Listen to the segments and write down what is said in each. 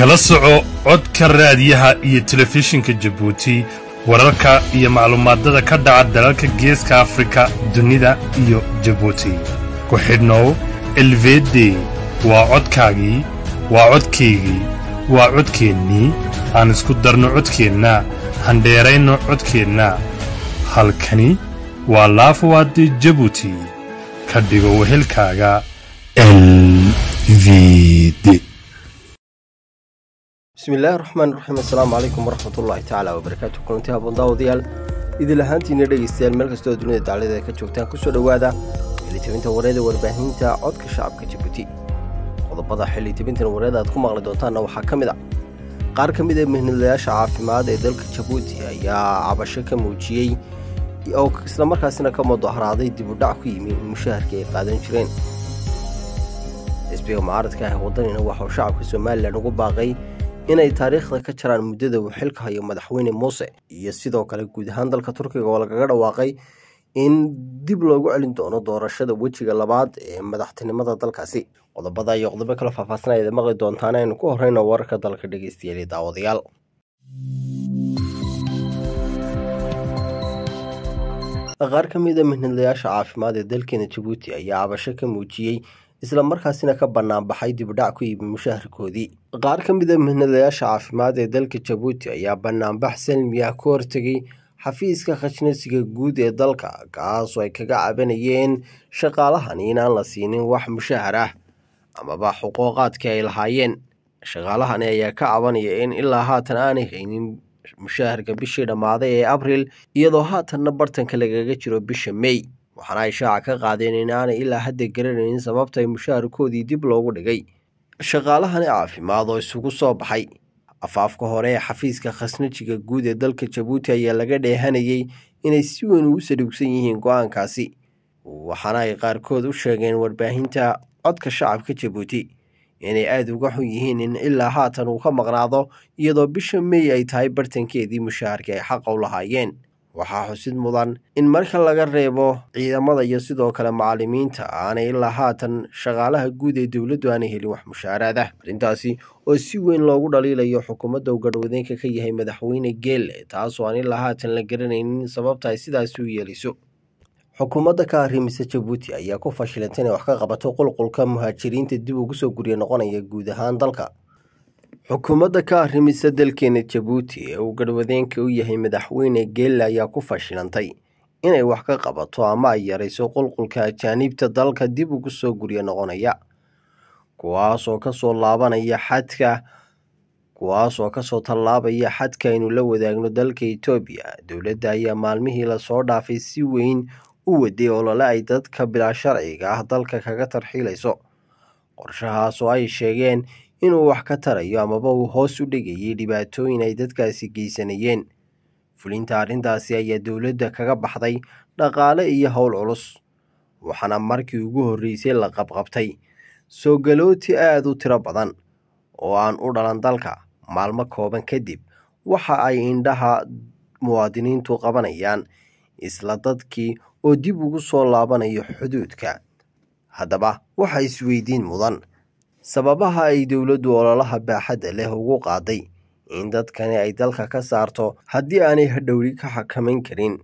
kala soco codka raadiyaha iyo telefishinka jabuuti wararka iyo maclumaadada ka dhaca dalalka geeska afrika dunida iyo jabuuti ku xidhnow elvede waa codkaagii waa codkaygii waa codkeennii aan isku darno codkeenna handheerayno codkeenna halkani waa laafawaade jabuuti ka dhigo wehelkaaga l bismillaahi raxmaan raxiim assalaamu calaykum waraxmatullaahi tacaala wabarakaatu kulanti haboon daawadayaal idil ahaantiina dhegaystayaal meel kastoo dunida daclada ka joogtaan ku soo dhowaada xildhibinta wareeda warbaahinta codka shacabka jibuuti qodobada xildhibintan wareeda aad ku maqli doontaanna waxaa ka mid a ah. qaar ka mid a ah mihnilayaasha caafimaad ee dalka jabuuti ayaa cabasho ka muujiyey oo islamarkaasina ka mudaharaaday dib u dhac ku yimi in mushaharkii ay qaadan jireen xisbiga mucaaradka ah ee waddanina waxauu shacabka somalilan ugu baaqay inay taariikhda ka jaraan muddada uu xilka hayo madaxweyne muuse iyo sidoo kale guud ahaan dalka turkiga oo lagaga dhawaaqay in dib loogu celin doono doorashada wejiga labaad ee madaxtinimada dalkaasi qodobada iyo qodobo kala faahfaahsanayad maqli doontaan aynu ku horeyno wararka dalka dhegeystayaal daawadayaal qaar ka mid a ah mihnadlayaasha caafimaad ee dalkeena jabuuti ayaa cabasho ka muujiyey isla markaasina ka bannaanbaxay dibidhac ku yimi mushaharkoodii qaar ka mid a ah muhnadayaasha caafimaad ee dalka jabuuti ayaa banaanbax salmi ah ku hortegay xafiiska khajnasiga guud ee dalka kaasoo ay kaga cabanayeen shaqaalahani inaan la siinin wax mushahar ah amaba xuquuqaadkii ay lahaayeen shaqaalahani ayaa ka cabanaya in ilaa haatan aanay haynin mushaaharka bishii dhammaaday ee abriil iyadoo haatanna bartanka lagaga jiro bisha mey waxaana ay shaaca ka qaadeen inaanay ilaa hadda garanaynin sababtay ay dib loogu dhigay shaqaalahani caafimaad oo isugu soo baxay afaafka hore ee xafiiska khasnajiga guud ee dalka jabuuti ayaa laga dheehanayey inay si weyn ugu sadhigsan yihiin go-aankaasi waxaana ay qaarkood u sheegeen warbaahinta codka shacabka jabuuti inay aada uga xun yihiin in ilaa haatan uu ka maqnaado iyadoo bisha mey ay tahay bartankeedii mushaharkii ay xaqa u lahaayeen waxaa xusid mudan in marka laga reebo ciidamada iyo sidoo kale macalimiinta aanay ilaa haatan shaqaalaha guud ee dowladdu aanay helin wax mushaaraad ah arrintaasi oo si weyn loogu dhaliilayo xukuumadda uu garwadeenka ka yahay madaxweyne geelle taasoo aan ilaa haatan la garanaynin sababta ay sidaasi u yeeliso xukuumadda ka arrimiisa jabuuti ayaa ku fashilantay inay wax ka qabato qulqulka muhaajiriinta dib ugu soo gurya noqonaya guud ahaan dalka Xukuumadda ka arrimaysa dalkeena Jabuuti ee uu garwadeenka u yahay madaxweyne Geele ayaa ku fashilantay inay wax ka qabato ama ay yarayso qulqulka ajaanibta dalka dib ugu soo guryo noqonaya, kuwaas oo kasoo tallaabaya xadka aynu la wadaagno dalka Itoobiya. Dowladda ayaa maalmihii lasoo dhaafay si weyn u waday olole ay dadka bilaa sharciga ah dalka kaga tarxiilayso, qorshahaas oo ay sheegeen inuu wax ka tarayo amaba uu hoos u dhigayay dhibaatooyin ay dadkaasi geysanayeen fulinta arrintaasi ayaa dowladda kaga baxday dhaqaale iyo howl culus waxaana markii ugu horreysay la qabqabtay soo galooti aad u tiro badan oo aan u dhalan dalka maalmo kooban kadib waxa ay indhaha muwaadiniintu qabanayaan isla dadkii oo dib ugu soo laabanayo xuduudka haddaba waxa isweydiin mudan sababaha ay dowladdu ololaha baaxadda leh ugu qaaday in dadkani ay dalka ka saarto haddii aanay hadhowri ka xakamayn karin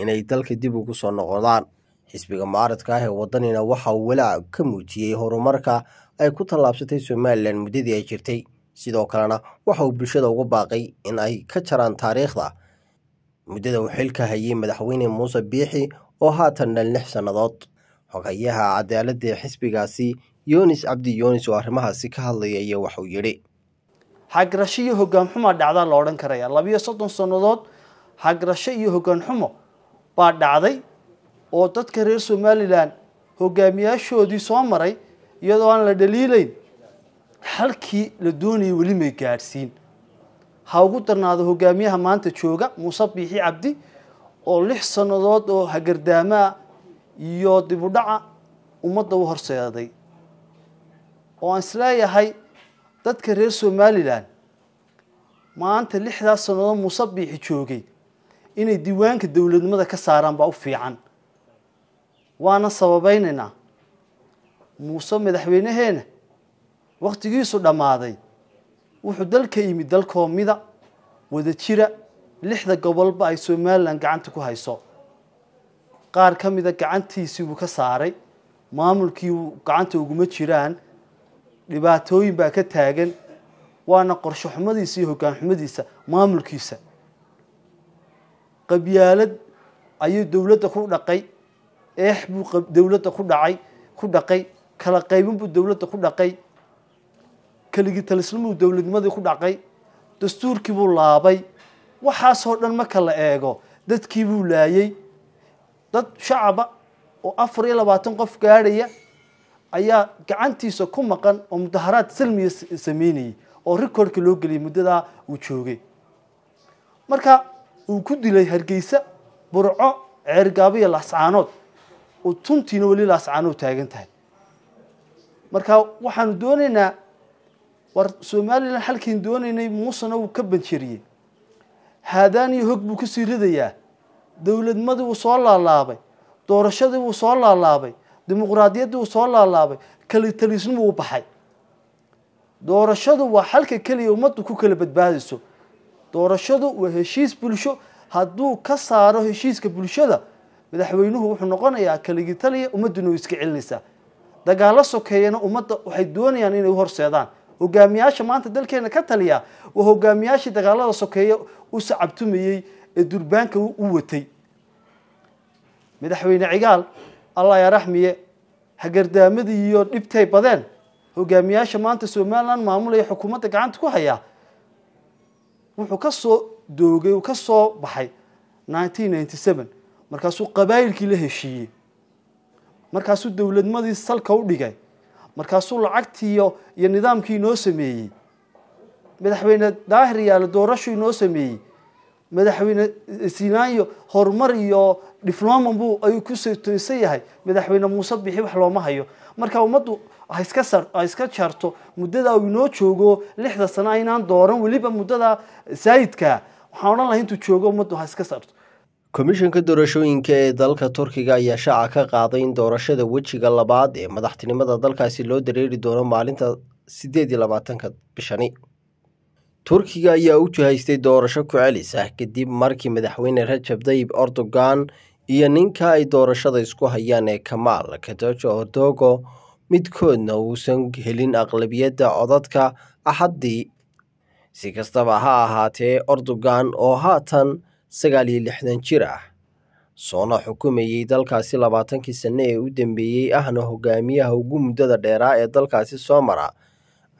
inay dalka dib ugu soo noqdaan xisbiga mucaaradka ah ee waddanina waxa uu walaac ka muujiyey horumarka ay ku tallaabsatay somalilan muddadii ay jirtay sidoo kalena waxa uu bulshada ugu baaqay in ay ka jaraan taariikhda muddada uu xilka hayay madaxweyne muuse biixi oo haatan dhan lix sannadood xogayaha cadaaladda ee xisbigaasi yunis cabdi yunis oo arrimahaasi ka hadlaya ayaa waxauu yidhi xagrasho iyo hoggaan hogaanxumaa dhacdaa la odhan karaya labiyo soddon sannadood xagrasho iyo hoggaan xumo baa dhacday oo dadka reer somalilan hoggaamiyaashoodii soo maray iyadoo aan la dhaliilayn xalkii la doonayay weli may gaadhsiin ha ugu darnaado hogaamiyaha maanta jooga muuse biixi cabdi oo lix sannadood oo hagardaamaa iyo dibudhaca ummadda u horseeday oo aan isleeyahay dadka reer somalilan maanta lixdaa lixdaas muuse biixi joogay inay diiwaanka dowladnimada ka saaraan baa u fiican waana sababeynaynaa muuse madaxweynaheena waqtigiisu dhammaaday wuxuu dalka yimid dalkoomida wada jira lixda gobolba ay somalilan gacanta ku hayso qaar ka mida gacantiisii buu ka saaray maamulkii gacanta uguma jiraan dhibaatooyin baa ka taagan waana qorsho xumadiisa iyo hogaan xumadiisa maamulkiisa qabyaalad ayuu dowladda ku dhaqay eex buu dowladda ku dhacay ku dhaqay kala qaybin buu dowladda ku dhaqay keligi dowladnimadii ku dhaqay dastuurkii buu laabay waxaasoo dhan marka la eego dadkii buu laayey dad shacaba oo afar iyo labaatan qof gaadhaya ayaa gacantiisa ku maqan oo mudaharaad silmiya sameynayay oo recordka loo geliyay muddadaa uu joogay marka uu ku dilay hargeysa burco ceergaabiya laascaanood oo tuntiina weli laascaanood taagan tahay marka waxaanu doonaynaa war somalilan halkiin doonaynay muusena wuu ka banjariyey haadaaniyo hog buu kasii ridayaa dowladmadii wuu soo laalaabay doorashadii wuu soo laalaabay dimuqraadiyaddii uu soo laalaabay kalitalisnimu uu baxay doorashadu waa xalka keliya ummaddu ku kala badbaadayso doorashadu waa heshiis bulsho hadduu ka saaro heshiiska bulshada madaxweynuhu wuxuu noqonayaa keligii taliya ummadduna iska celinaysaa dagaallo sokeeyana ummadda waxay doonayaan inay u horseedaan hogaamiyaasha maanta dalkeena ka taliya waa hogaamiyaashii dagaalada sokeeye u sacabtumayey ee durbaanka u watay madaxweyne cigaal allah yaa raxmiye hagardaamadii iyo dhibtay badeen hogaamiyaasha maanta somalilan maamulaya xukuumadda gacanta ku hayaa wuxuu ka soo doogay uu ka soo baxay nineteen ninety seven markaasuu qabaayilkii la heshiiyey markaasuu dowladnimadii salka u dhigay markaasuu lacagtiiyo iyo nidaamkii inoo sameeyey madaxweyne daahir yaala doorashu inoo sameeyey madaxweyne sinaayo horumar iyo difloman bu ayuu ku sitoysan yahay madaxweyne muuse bixi wax looma hayo marka ummaddu haiska sa ha iska jarto muddada uu inoo joogo lixda sano inaan dooran weliba muddada saayidka waxaan odhan lahay intuu joogo ummaddu ha iska sarto komishanka doorashooyinka ee dalka turkiga ayaa shaaca ka qaaday in doorashada wejiga labaad ee madaxtinimada dalkaasi loo dareeri doono maalinta siddeed iyo labaatanka bishani turkiga ayaa u jihaystay doorasho ku celis ah kadib markii madaxweyne rajab dayib erdogan iyo ninka ay doorashada isku hayaan ee kamaal katojo ordogo midkoodna uusan helin aqlabiyadda codadka axaddii si kastaba ha ahaatee erdogan oo haatan sagaal iyo lixdan jir ah soona xukumayey dalkaasi labaatankii sanne ee u dambeeyey ahna hogaamiyaha ugu muddada dheeraa ee dalkaasi soo mara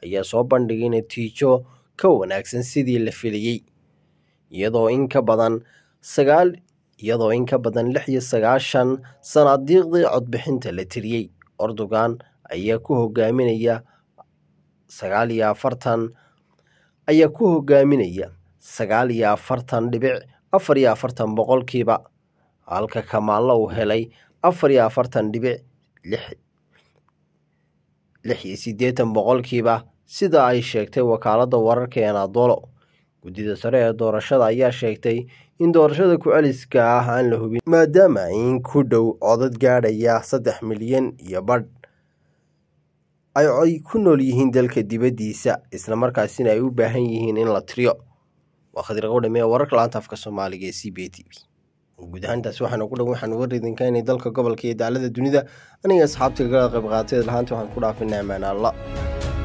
ayaa soo bandhigay natiijo ka wanaagsan sidii la filayey iyadoo in ka badan iyadoo in ka badan lix iyo sagaashan sanaadiiqdii codbixinta la tiriyey erdogan ayaa ku hogaaminaya sagaal iyo afartan ayaa ku hogaaminaya sagaal iyo afartan dhibic afar iyo afartan boqolkiiba halka kamaalla uu helay afar iyo afartan dhibic lix iyo siddeetan boqolkiiba sida ay sheegtay wakaaladda wararka ee anadolo guddida sare ee doorashada ayaa sheegtay in doorashada ku-celiska ah aan la hubin maadaama in ku dhow codad gaadhaya saddex milyan iyo badh ay ku nool yihiin dalka dibaddiisa islamarkaasina ay u baahan yihiin in la tiriyo waa khadir qowdhamee wararka laanta soomaaliga ee c b t v guud ahaantaas waxaana ku dhan waxaan waridinka inay dalka gobolka iyo daalada dunida aniga asxaabtiga kala qayb qaatay lahaanta waxaan ku dhaafinay ammaanaalla